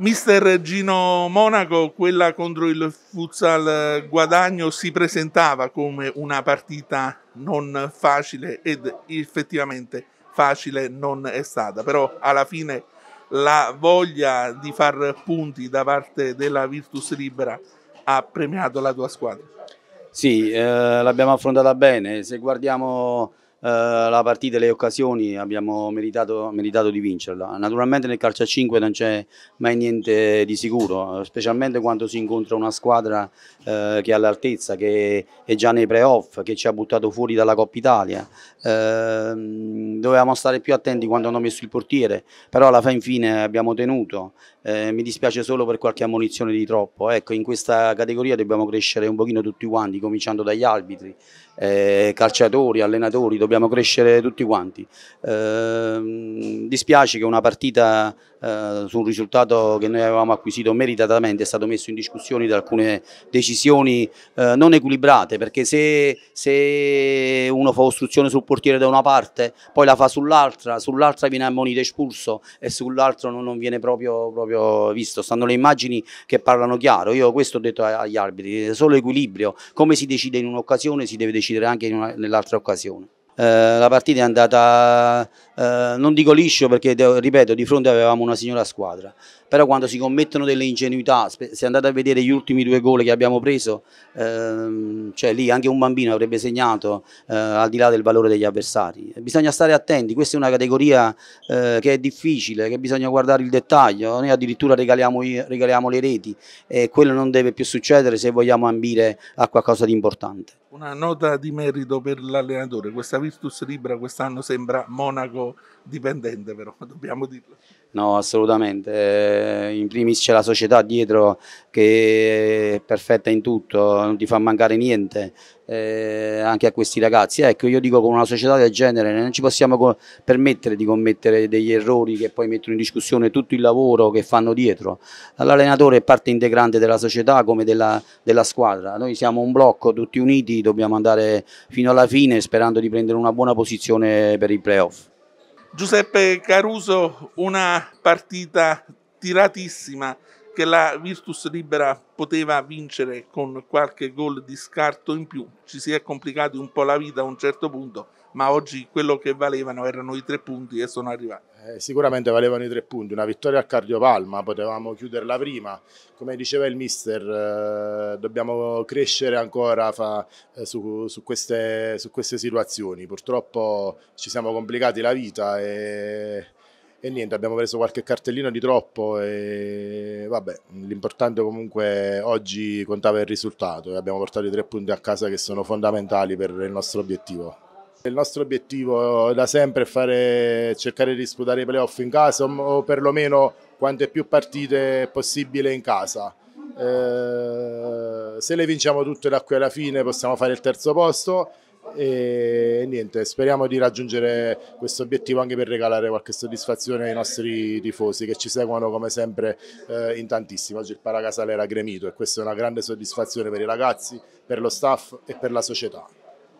Mister Gino Monaco, quella contro il Futsal Guadagno si presentava come una partita non facile ed effettivamente facile non è stata, però alla fine la voglia di far punti da parte della Virtus Libera ha premiato la tua squadra. Sì, eh, l'abbiamo affrontata bene, se guardiamo eh, la partita e le occasioni abbiamo meritato, meritato, di vincerla. Naturalmente nel calcio a 5 non c'è mai niente di sicuro, specialmente quando si incontra una squadra eh, che è all'altezza, che è già nei playoff, che ci ha buttato fuori dalla Coppa Italia. Eh, dovevamo stare più attenti quando hanno messo il portiere, però alla fin fine abbiamo tenuto. Eh, mi dispiace solo per qualche ammonizione di troppo. Ecco, in questa categoria dobbiamo crescere un pochino tutti quanti, cominciando dagli arbitri, eh, calciatori, allenatori, dobbiamo dobbiamo crescere tutti quanti. Eh, dispiace che una partita eh, su un risultato che noi avevamo acquisito meritatamente è stato messo in discussione da alcune decisioni eh, non equilibrate, perché se, se, uno fa ostruzione sul portiere da una parte, poi la fa sull'altra, sull'altra viene ammonito espulso e sull'altro non, non, viene proprio, proprio, visto. Stanno le immagini che parlano chiaro. Io questo ho detto agli arbitri, solo equilibrio, come si decide in un'occasione si deve decidere anche nell'altra occasione. Eh, la partita è andata, eh, non dico liscio perché ripeto di fronte avevamo una signora squadra, però quando si commettono delle ingenuità, se andate a vedere gli ultimi due gol che abbiamo preso, ehm, cioè lì anche un bambino avrebbe segnato eh, al di là del valore degli avversari. Bisogna stare attenti, questa è una categoria eh, che è difficile, che bisogna guardare il dettaglio, noi addirittura regaliamo, regaliamo le reti e quello non deve più succedere se vogliamo ambire a qualcosa di importante. Una nota di merito per l'allenatore, questa Virtus Libra quest'anno sembra Monaco dipendente però, dobbiamo dirlo. No, assolutamente. Eh, in primis c'è la società dietro che è perfetta in tutto, non ti fa mancare niente, eh, anche a questi ragazzi. Ecco, io dico con una società del genere non ci possiamo permettere di commettere degli errori che poi mettono in discussione tutto il lavoro che fanno dietro. L'allenatore è parte integrante della società come della, della, squadra. Noi siamo un blocco, tutti uniti, dobbiamo andare fino alla fine sperando di prendere una buona posizione per i playoff. Giuseppe Caruso, una partita tiratissima che la Virtus Libera poteva vincere con qualche gol di scarto in più. Ci si è complicati un po' la vita a un certo punto, ma oggi quello che valevano erano i tre punti e sono arrivati. Eh, sicuramente valevano i tre punti, una vittoria al Cardiopalma, potevamo chiuderla prima, come diceva il mister, eh, dobbiamo crescere ancora fa, eh, su, su, queste, su, queste, situazioni, purtroppo ci siamo complicati la vita e, e niente, abbiamo preso qualche cartellino di troppo e vabbè, l'importante comunque oggi contava il risultato e abbiamo portato i tre punti a casa che sono fondamentali per il nostro obiettivo. Il nostro obiettivo da sempre è fare, cercare di disputare i playoff in casa o perlomeno quante più partite possibile in casa. Eh, se le vinciamo tutte da qui alla fine possiamo fare il terzo posto e niente, speriamo di raggiungere questo obiettivo anche per regalare qualche soddisfazione ai nostri tifosi che ci seguono come sempre eh, in tantissimo. Oggi il Paracasale era gremito e questa è una grande soddisfazione per i ragazzi, per lo staff e per la società.